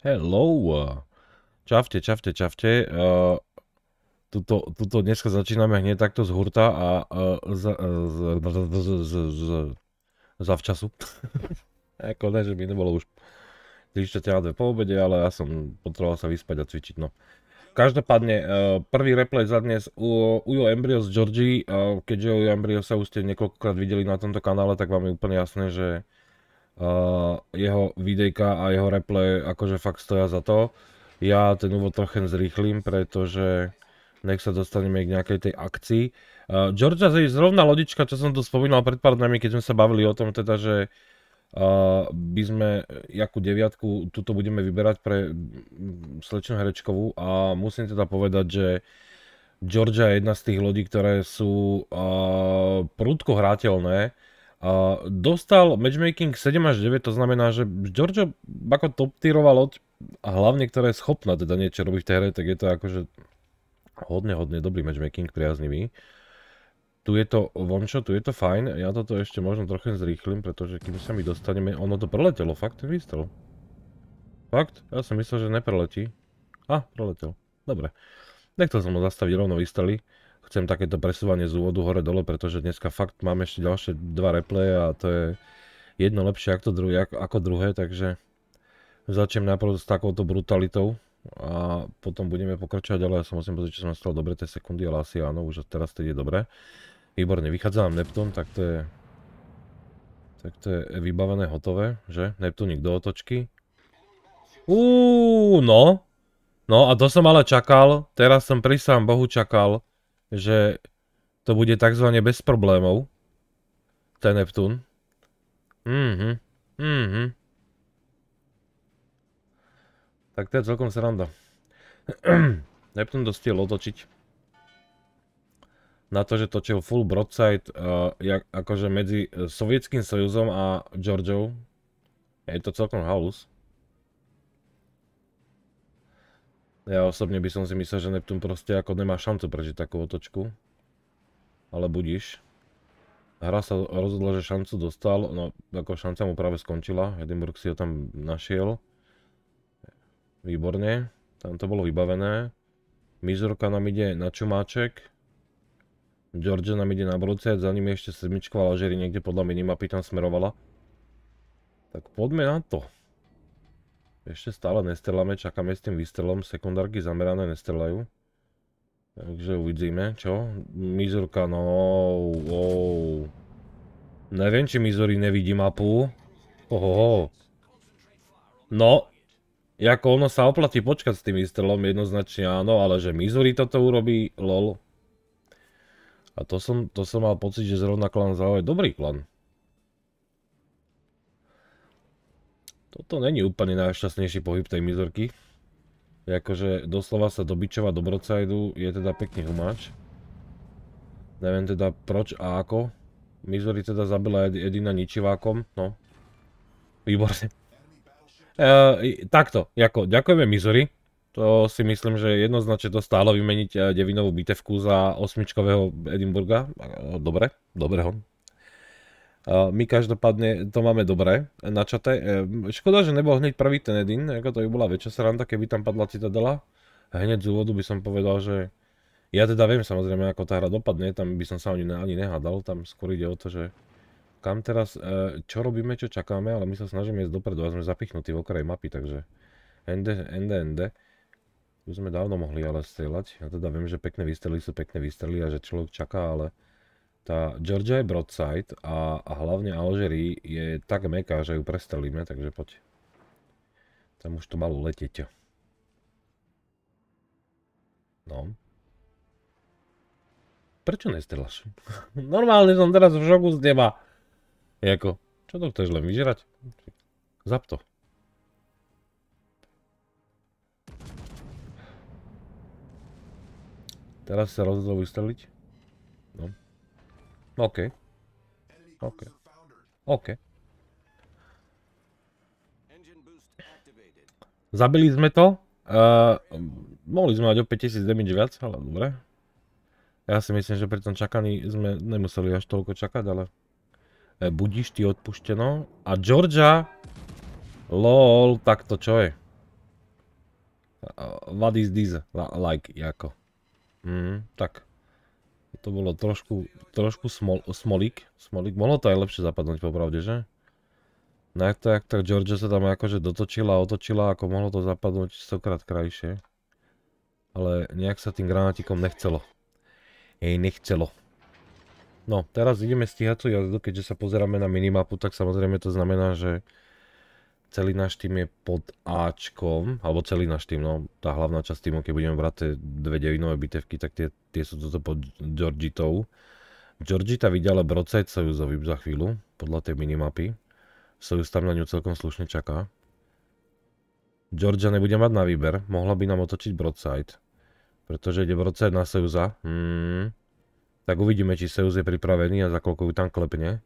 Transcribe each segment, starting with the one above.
Hello. Čavte, čavte, čavte. Uh, e, tuto, tuto dneska začíname hneď takto z hurta a uh, e, za, e, z, z, z, z, zavčasu. Ako ne, že by nebolo už 3 po obede, ale ja som potreboval sa vyspať a cvičiť, no. Každopádne, uh, prvý replay za dnes u Ujo Embryo z Georgie. Uh, keďže Ujo Embryo sa už ste niekoľkokrát videli na tomto kanále, tak vám je úplne jasné, že Eh, jeho videjka a jeho replay akože fakt stoja za to. Ja ten úvod trochu zrýchlim, pretože nech sa dostaneme k nejakej tej akcii. Uh, Georgia je zrovna lodička, čo som tu spomínal pred pár dňami, keď sme sa bavili o tom teda, že uh, by sme jakú deviatku tuto budeme vyberať pre mm, slečnú herečkovú a musím teda povedať, že Georgia je jedna z tých lodí, ktoré sú uh, hráteľné dostal matchmaking 7 až 9, to znamená, že Giorgio ako top tieroval loď, a hlavne ktorá je schopná teda niečo robiť v tej hre, tak je to akože hodne, hodne dobrý matchmaking, priaznivý. Tu je to vončo, tu je to fajn, ja toto ešte možno trochu zrýchlim, pretože kým sa mi dostaneme, ono to preletelo, fakt ten výstrel. Fakt? Ja som myslel, že nepreletí. A, ah, preletel. Dobre. Nechcel som ho zastaviť, rovno vystreli chcem takéto presúvanie z úvodu hore dole, pretože dneska fakt mám ešte ďalšie dva replaye a to je jedno lepšie ako, druhé, ako, druhé, takže začnem najprv s takouto brutalitou a potom budeme pokračovať, ale ja som musím pozrieť, či som stal dobre tie sekundy, ale asi áno, už teraz to je dobre. Výborne, vychádza nám Neptun, tak to je tak to je vybavené, hotové, že? Neptunik do otočky. Uuu, no. No a to som ale čakal, teraz som sám Bohu čakal že to bude tzv. bez problémov, ten Neptún. Mhm, mhm. Tak to je celkom sranda. Neptún dosť stiel otočiť. Na to, že točil full broadside, eh, akože medzi eh, Sovietským sojuzom a Georgiou. Je to celkom halus. Ja osobne by som si myslel, že Neptun proste ako nemá šancu prežiť takú otočku. Ale budíš. Hra sa rozhodla, že šancu dostal, no ako šanca mu práve skončila, Edinburgh si ho tam našiel. Výborne, tam to bolo vybavené. Mizorka nám ide na čumáček. George nám ide na brucec, za nimi ešte sedmičková lažery, niekde podľa minimapy tam smerovala. Tak poďme na to. Ešte stále nestrelame, čakáme s tým výstrelom, sekundárky zamerané nestrelajú. Takže uvidíme, čo? Mizurka, no, wow. Neviem, či Mizuri nevidí mapu. Ohoho. No, ako ono sa oplatí počkať s tým výstrelom, jednoznačne áno, ale že Mizuri toto urobí, lol. A to som, to som mal pocit, že zrovna klan zaujíva. dobrý klan. Toto není úplne najšťastnejší pohyb tej mizorky. Jakože doslova sa dobičova do brocajdu je teda pekný humáč. Neviem teda proč a ako. Mizori teda zabila jedina ničivákom, no. Výborne. E, takto, ako, ďakujeme Mizori. To si myslím, že jednoznačne to stálo vymeniť e, devinovú bitevku za osmičkového Edimburga. E, dobre, dobre ho, my každopádne to máme dobre načaté. E, škoda, že nebol hneď prvý ten Edin, ako to by bola väčšia sranda, keby tam padla Citadela. Hneď z úvodu by som povedal, že ja teda viem samozrejme, ako tá hra dopadne, tam by som sa ani, ani nehádal, tam skôr ide o to, že kam teraz, e, čo robíme, čo čakáme, ale my sa snažíme ísť dopredu a sme zapichnutí v okraji mapy, takže ende, ende, ende. Už sme dávno mohli ale strieľať, ja teda viem, že pekné výstrely sú pekné výstrely a že človek čaká, ale tá Georgia je broadside a, a hlavne Alžery je tak meká, že ju prestrelíme, takže poď. Tam už to malo letieť. No. Prečo nestrelaš? Normálne som teraz v šoku z teba. Jako, čo to chceš len vyžerať? Zap to. Teraz sa rozhodol vystreliť. OK. OK. OK. Zabili sme to. Uh, mohli sme mať o 5000 damage viac, ale dobre. Ja si myslím, že pri tom čakaní sme nemuseli až toľko čakať, ale... Eh, budíš ty odpušteno. A Georgia... LOL, tak to čo je? Eh, what is this? Like, jako. Mm, tak to bolo trošku, trošku smol, smolík, smolík, mohlo to aj lepšie zapadnúť popravde, že? No jak to, jak tak Georgia sa tam akože dotočila, otočila, ako mohlo to zapadnúť stokrát krajšie. Ale nejak sa tým granátikom nechcelo. Jej nechcelo. No, teraz ideme stíhať tú jazdu, keďže sa pozeráme na minimapu, tak samozrejme to znamená, že celý náš tým je pod Ačkom, alebo celý náš tým, no, tá hlavná časť týmu, keď budeme brať tie dve devinové bitevky, tak tie, tie sú toto pod Georgitou. Georgita videl ale Brodside za chvíľu, podľa tej minimapy. Sojuz tam na ňu celkom slušne čaká. Georgia nebude mať na výber, mohla by nám otočiť Broadside. Pretože ide Brodside na Sojuza. Hmm. Tak uvidíme, či Sojuz je pripravený a za koľko ju tam klepne.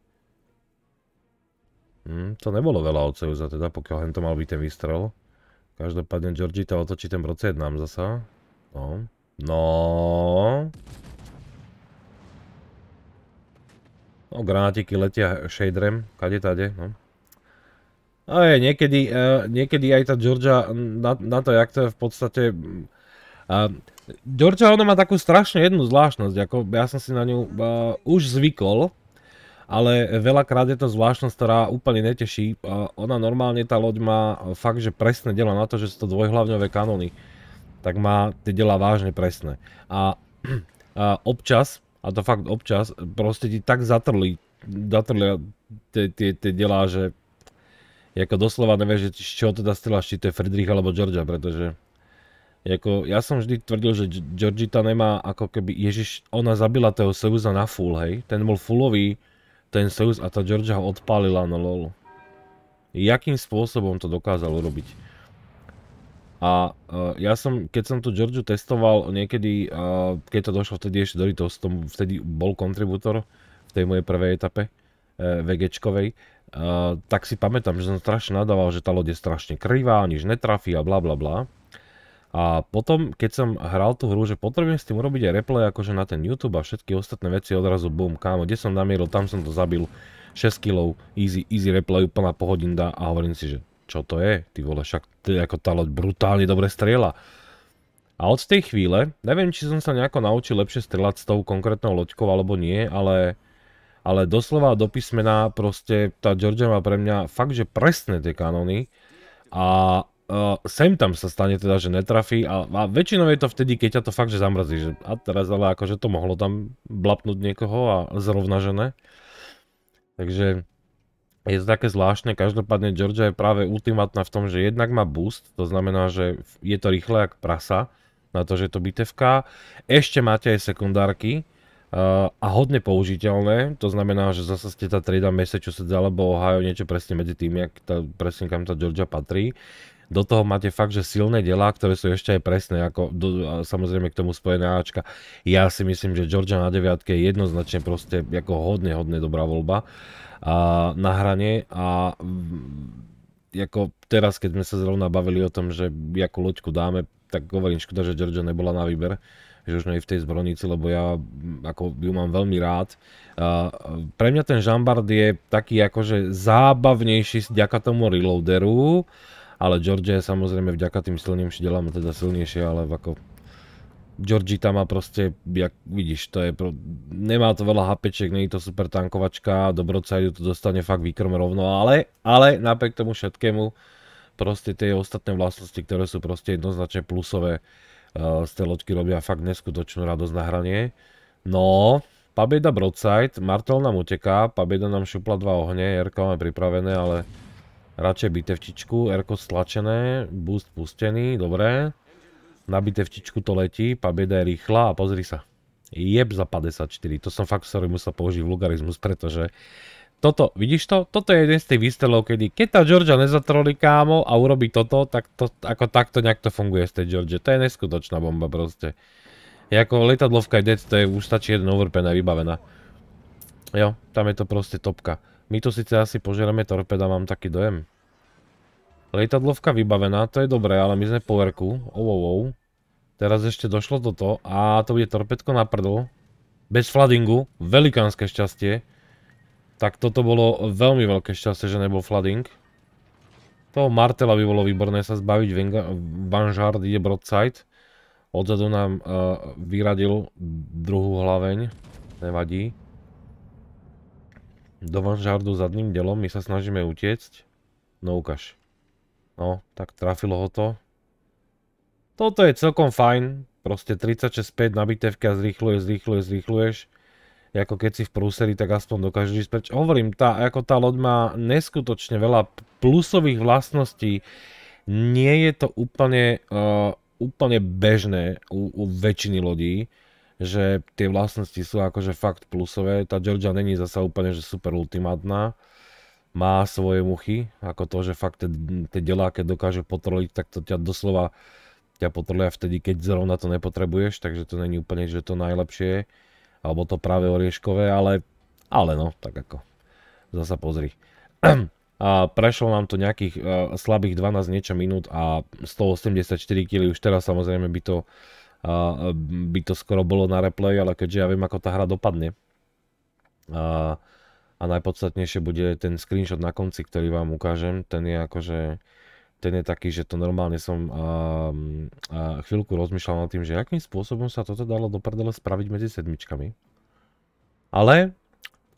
Hmm, to nebolo veľa od Seusa teda, pokiaľ to mal byť ten výstrel. Každopádne Georgita otočí ten proced nám zasa. No. No. No, granátiky letia shaderem, kade tade, no. Ale niekedy, uh, niekedy aj tá Georgia na, na to, jak to je v podstate... Uh, Georgia ona má takú strašne jednu zvláštnosť, ako ja som si na ňu uh, už zvykol, ale veľakrát je to zvláštnosť, ktorá úplne neteší. Ona normálne, tá loď má fakt, že presné dela na to, že sú to dvojhlavňové kanóny. Tak má tie dela vážne presné. A, občas, a to fakt občas, proste ti tak zatrli, zatrli tie, dela, že ako doslova nevieš, že z čoho teda strieľaš, či to je Friedrich alebo Georgia, pretože ja som vždy tvrdil, že Georgita nemá ako keby, Ježiš, ona zabila toho Seuza na full, hej, ten bol fullový, ten Sojus a tá Georgia ho odpálila na LOL. Jakým spôsobom to dokázal urobiť? A e, ja som, keď som tu Georgiu testoval niekedy, e, keď to došlo vtedy ešte do Ritos, tom, vtedy bol kontribútor v tej mojej prvej etape e, VG-čkovej, tak si pamätám, že som strašne nadával, že tá loď je strašne krivá, nič netrafí a blablabla. bla bla. A potom, keď som hral tú hru, že potrebujem s tým urobiť aj replay akože na ten YouTube a všetky ostatné veci odrazu bum, kámo, kde som namieril, tam som to zabil, 6 kilov, easy, easy replay, úplná pohodinda a hovorím si, že čo to je, ty vole, však ty, ako tá loď brutálne dobre strieľa. A od tej chvíle, neviem, či som sa nejako naučil lepšie strieľať s tou konkrétnou loďkou alebo nie, ale, ale doslova do písmena proste tá Georgia má pre mňa fakt, že presné tie kanóny a, uh, sem tam sa stane teda, že netrafí a, a väčšinou je to vtedy, keď ťa to fakt, že zamrzí, že a teraz ale akože to mohlo tam blapnúť niekoho a zrovna, že ne. Takže je to také zvláštne, každopádne Georgia je práve ultimátna v tom, že jednak má boost, to znamená, že je to rýchle jak prasa, na to, že je to bitevka, ešte máte aj sekundárky, eh, a hodne použiteľné, to znamená, že zase ste tá trade Massachusetts alebo Ohio niečo presne medzi tým, jak tá, presne kam tá Georgia patrí do toho máte fakt, že silné delá, ktoré sú ešte aj presné, ako do, samozrejme k tomu spojené Ačka. Ja si myslím, že Georgia na 9 je jednoznačne proste ako hodne, hodne dobrá voľba a, na hrane a ako teraz, keď sme sa zrovna bavili o tom, že jakú loďku dáme, tak hovorím, škoda, že Georgia nebola na výber, že už nie v tej zbrojnici, lebo ja ako ju mám veľmi rád. A pre mňa ten Žambard je taký akože zábavnejší vďaka tomu reloaderu, ale Georgia je samozrejme vďaka tým silným šidelám teda silnejšie, ale ako Georgita má proste, jak vidíš, to je pro... nemá to veľa hapeček, nie je to super tankovačka, ju to dostane fakt výkrom rovno, ale, ale napriek tomu všetkému, proste tie ostatné vlastnosti, ktoré sú proste jednoznačne plusové, z eh, tej loďky robia fakt neskutočnú radosť na hranie. No, Pabeda Broadside, Martel nám uteká, Pabeda nám šupla dva ohne, Jerka máme pripravené, ale Radšej bitevčičku, Rko stlačené, boost pustený, dobré. Na bitevčičku to letí, pabieda je rýchla a pozri sa. Jeb za 54, to som fakt, sorry, musel použiť vulgarizmus, pretože toto, vidíš to? Toto je jeden z tých výstrelov, kedy keď tá Georgia nezatrolí kámo a urobí toto, tak to, ako takto nejak to funguje z tej Georgie. To je neskutočná bomba proste. Je ako letadlovka je dead, to je už stačí jeden overpen a vybavená. Jo, tam je to proste topka. My tu síce asi požereme torpeda, mám taký dojem. Lietadlovka vybavená, to je dobré, ale my sme po verku. oh, oh. Teraz ešte došlo toto a to bude torpedko na prdl. Bez floodingu, velikánske šťastie. Tak toto bolo veľmi veľké šťastie, že nebol flooding. Toho Martela by bolo výborné sa zbaviť, Vanguard ide broadside. Odzadu nám uh, vyradil druhú hlaveň, nevadí do vanžardu zadným delom, my sa snažíme utiecť. No ukáž. No, tak trafilo ho to. Toto je celkom fajn. Proste 36.5 nabitevka zrýchluje, zrýchluje, zrýchluješ. Ako keď si v prúseri, tak aspoň dokážeš ísť preč. Hovorím, tá, ako tá loď má neskutočne veľa plusových vlastností. Nie je to úplne, eh, úplne bežné u, u väčšiny lodí že tie vlastnosti sú akože fakt plusové. Tá Georgia není zasa úplne, že super ultimátna. Má svoje muchy, ako to, že fakt tie delá, keď dokáže potroliť, tak to ťa doslova ťa potrolia vtedy, keď zrovna to nepotrebuješ, takže to není úplne, že to najlepšie, alebo to práve orieškové, ale, ale no, tak ako, zasa pozri. A prešlo nám to nejakých uh, slabých 12 niečo minút a 184 kg, už teraz samozrejme by to by to skoro bolo na replay, ale keďže ja viem, ako tá hra dopadne, a, a najpodstatnejšie bude ten screenshot na konci, ktorý vám ukážem, ten je akože ten je taký, že to normálne som a, a chvíľku rozmýšľal nad tým, že akým spôsobom sa toto dalo do prdele spraviť medzi sedmičkami. Ale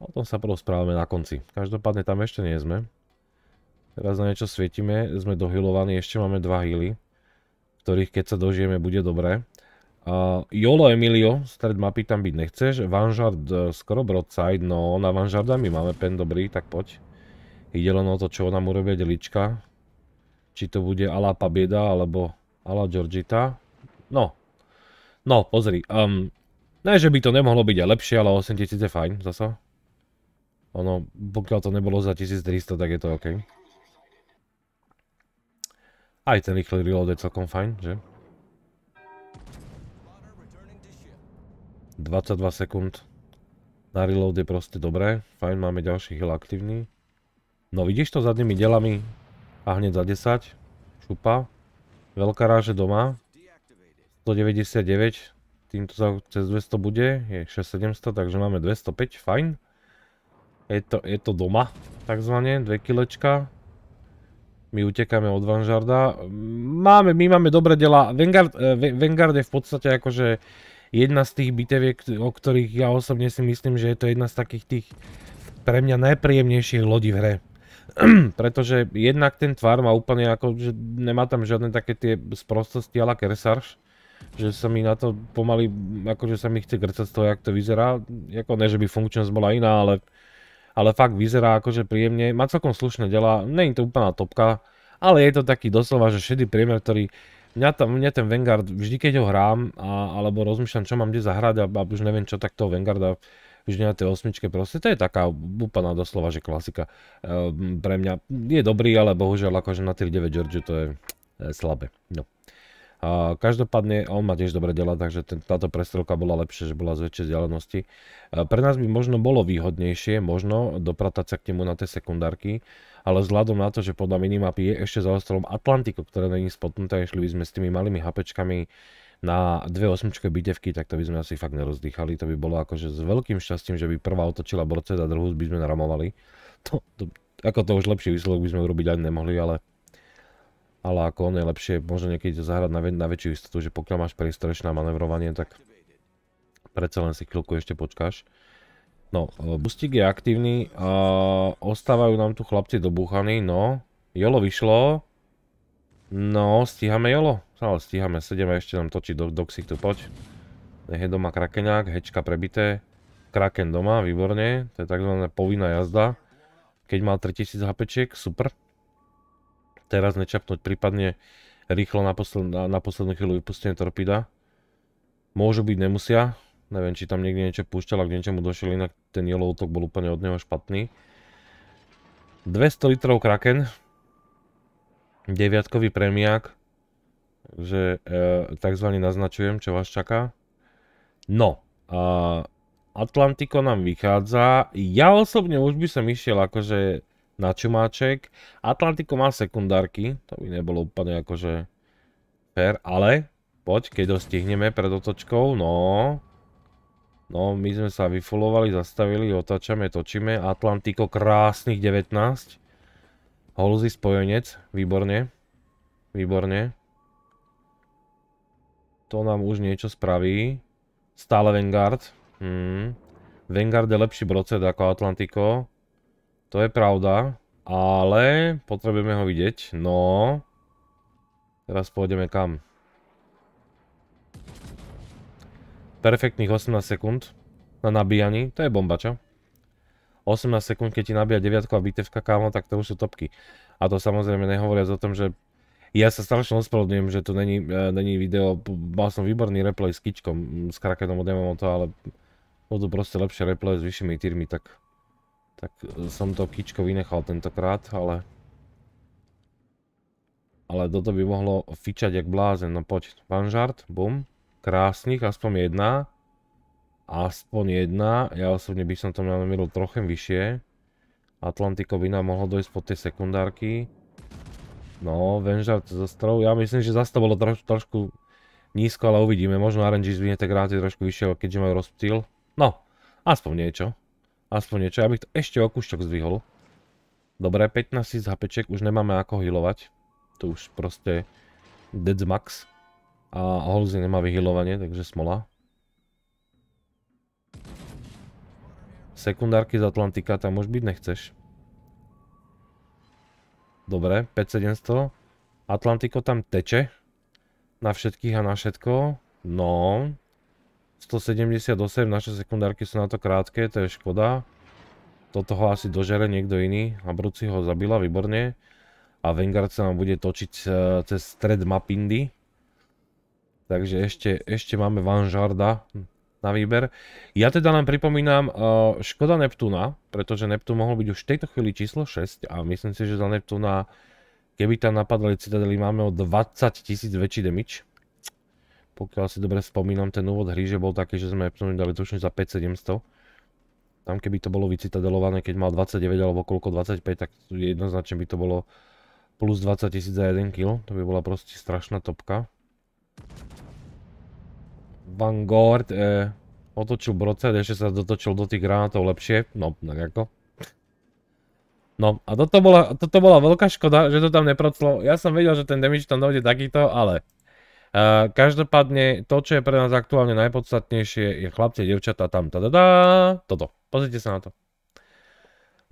o tom sa porozprávame na konci. Každopádne tam ešte nie sme. Teraz na niečo svietime, sme dohylovaní, ešte máme dva hily, ktorých keď sa dožijeme bude dobré. Uh, Jolo Emilio, stred mapy tam byť nechceš. Vanžard uh, skoro broadside, no na vanžarda my máme pen dobrý, tak poď. Ide len o to, čo nám urobia delička. Či to bude ala Pabieda, alebo ala Georgita. No. No, pozri. Um, ne, že by to nemohlo byť aj lepšie, ale 8000 je fajn, zasa. Ono, pokiaľ to nebolo za 1300, tak je to OK. Aj ten rýchly reload je celkom fajn, že? 22 sekúnd. Na reload je proste dobré. Fajn, máme ďalší heal aktívny. No vidíš to zadnými delami a hneď za 10. Šupa. Veľká ráže doma. 199. Týmto sa cez 200 bude. Je 6700, takže máme 205. Fajn. Je to, je to doma, takzvané. Dve kilečka. My utekáme od Vanžarda. Máme, my máme dobré dela. Vanguard, eh, Vanguard je v podstate akože jedna z tých biteviek, o ktorých ja osobne si myslím, že je to jedna z takých tých pre mňa najpríjemnejších lodí v hre. Pretože jednak ten tvar má úplne ako, že nemá tam žiadne také tie sprostosti ala Kersarš, že sa mi na to pomaly, akože sa mi chce grcať z toho, jak to vyzerá. Jako ne, že by funkčnosť bola iná, ale, ale fakt vyzerá akože príjemne. Má celkom slušné dela, není to úplná topka, ale je to taký doslova, že šedý priemer, ktorý Mňa, tam, mňa ten Vanguard, vždy keď ho hrám, a, alebo rozmýšľam, čo mám kde zahrať a, a už neviem, čo tak toho Vanguarda vždy na tej osmičke proste, to je taká úplná doslova, že klasika. E, pre mňa je dobrý, ale bohužiaľ akože na 3.9 George to je, je slabé. No. A každopádne on má tiež dobre dela, takže ten, táto prestrelka bola lepšia, že bola z väčšej vzdialenosti. pre nás by možno bolo výhodnejšie, možno dopratať sa k nemu na tie sekundárky, ale vzhľadom na to, že podľa minimapy je ešte za ostrovom Atlantiku, ktoré není spotnuté, išli by sme s tými malými hapečkami na dve osmičke bitevky, tak to by sme asi fakt nerozdýchali. To by bolo akože s veľkým šťastím, že by prvá otočila borce a druhú by sme naramovali. To, to, ako to už lepší výsledok by sme urobiť ani nemohli, ale ale ako on je lepšie možno niekedy zahrať na, na väčšiu istotu, že pokiaľ máš prístrešné manevrovanie, tak predsa len si chvíľku ešte počkáš. No, e, bustík je aktívny, uh, ostávajú nám tu chlapci dobúchaní, no, Jolo vyšlo, no, stíhame Jolo, ale stíhame, sedeme, ešte nám točí do, doxik tu, poď. Nech je doma krakeňák, hečka prebité, kraken doma, výborne, to je takzvaná povinná jazda, keď má 3000 HP, super teraz nečapnúť, prípadne rýchlo na, posled, na, na poslednú chvíľu vypustenie torpída. Môžu byť, nemusia. Neviem, či tam niekde niečo púšťal a k niečomu došiel, inak ten yellow útok bol úplne od neho špatný. 200 litrov kraken. Deviatkový premiák. Že e, takzvaný naznačujem, čo vás čaká. No, a Atlantiko nám vychádza. Ja osobne už by som išiel akože na čumáček. Atlantiko má sekundárky, to by nebolo úplne akože fair, ale poď, keď dostihneme pred otočkou, no... No, my sme sa vyfulovali, zastavili, otáčame, točíme. Atlantiko krásnych 19. Holzy spojenec, výborne. Výborne. To nám už niečo spraví. Stále Vanguard. Hmm. Vanguard je lepší brocet ako Atlantiko. To je pravda, ale potrebujeme ho vidieť. No, teraz pôjdeme kam? Perfektných 18 sekúnd na nabíjaní, to je bomba, čo? 18 sekúnd, keď ti nabíja 9 a bitevka, kámo, tak to už sú topky. A to samozrejme nehovoriac o tom, že ja sa strašne ospravedlňujem, že tu není, e, není video, mal som výborný replay s Kičkom, s Krakenom od to, ale budú proste lepšie replay s vyššími tírmi, tak tak e, som to kičko vynechal tentokrát, ale... Ale toto by mohlo fičať jak blázen. No poď, panžart, bum. Krásnych, aspoň jedna. Aspoň jedna. Ja osobne by som to namieril trochem vyššie. Atlantiko by nám mohlo dojsť pod tie sekundárky. No, Venžart zo strov. Ja myslím, že zase to bolo troš, trošku nízko, ale uvidíme. Možno RNG zvine tak ráte trošku vyššie, keďže majú rozptýl. No, aspoň niečo. Aspoň niečo. Ja bych to ešte o kúšťok zdvihol. Dobre, 15 000 HPček už nemáme ako healovať. To už proste dead max. A Holzy nemá vyhealovanie, takže smola. Sekundárky z Atlantika tam už byť nechceš. Dobre, 5700. Atlantiko tam teče. Na všetkých a na všetko. No, 178, naše sekundárky sú na to krátke, to je škoda. Toto ho asi dožere niekto iný. a Bruci ho zabila, výborne. A Vanguard sa nám bude točiť e, cez stred mapindy. Takže ešte, ešte máme vanžarda na výber. Ja teda len pripomínam, e, škoda Neptúna, pretože Neptún mohol byť už v tejto chvíli číslo 6 a myslím si, že za Neptúna, keby tam napadali citadely, máme o 20 tisíc väčší damage pokiaľ si dobre spomínam, ten úvod hry, že bol taký, že sme Epsonu dali tuším za 5700. Tam keby to bolo vycitadelované, keď mal 29 alebo koľko 25, tak jednoznačne by to bolo plus 20 tisíc za 1 kill. To by bola proste strašná topka. Vanguard eh, otočil Brocet, ešte sa dotočil do tých granátov lepšie. No, tak ako. No a toto bola, toto bola veľká škoda, že to tam neproclo. Ja som vedel, že ten damage tam dojde takýto, ale každopádne to, čo je pre nás aktuálne najpodstatnejšie, je chlapci, devčatá tam, tadadá, toto. Pozrite sa na to.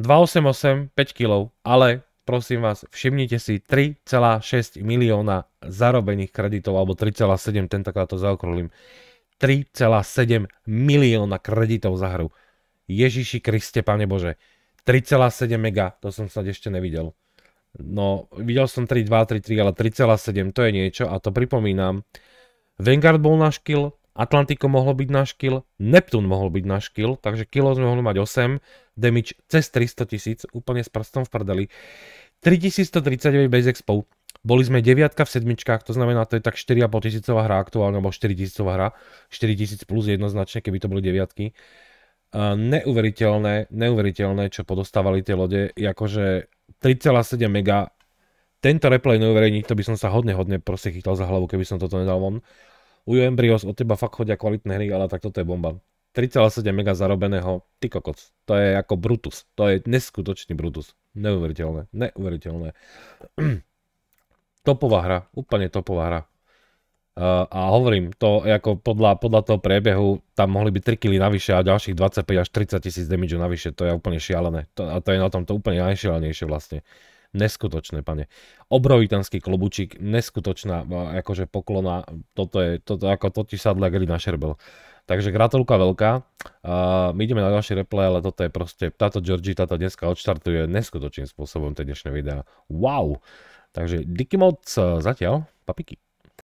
288, 5 kg, ale prosím vás, všimnite si 3,6 milióna zarobených kreditov, alebo 3,7, tentokrát to zaokrúlim. 3,7 milióna kreditov za hru. Ježiši Kriste, Pane Bože. 3,7 mega, to som sa ešte nevidel. No, videl som 3, 3, ale 3.7 to je niečo a to pripomínam. Vanguard bol na škil, Atlantico mohlo byť na škil, Neptun mohol byť na škil, takže kilo sme mohli mať 8, damage cez 300 tisíc, úplne s prstom v prdeli. 3139 base expo, boli sme 9 v sedmičkách, to znamená, to je tak 4,5 tisícová hra aktuálne, alebo 4 tisícová hra, 4 tisíc plus jednoznačne, keby to boli 9. Uh, neuveriteľné, neuveriteľné, čo podostávali tie lode, akože 3,7 mega. Tento replay neuverejní, to by som sa hodne, hodne proste chytal za hlavu, keby som toto nedal von. Ujo Embryos, od teba fakt chodia kvalitné hry, ale tak toto je bomba. 3,7 mega zarobeného, ty kokoc, to je ako Brutus, to je neskutočný Brutus, neuveriteľné, neuveriteľné. Topová hra, úplne topová hra a hovorím, to ako podľa, podľa toho priebehu tam mohli byť 3 kg navyše a ďalších 25 až 30 tisíc damage navyše, to je úplne šialené. To, a to je na tom to úplne najšialenejšie vlastne. Neskutočné, pane. Obrovitanský klobučík, neskutočná akože poklona, toto je, toto ako to ti sadla gry našerbel. šerbel. Takže gratulka veľká. Uh, my ideme na ďalší replay, ale toto je proste, táto Georgie, táto dneska odštartuje neskutočným spôsobom tie dnešné videá. Wow! Takže díky moc e, zatiaľ, papiky.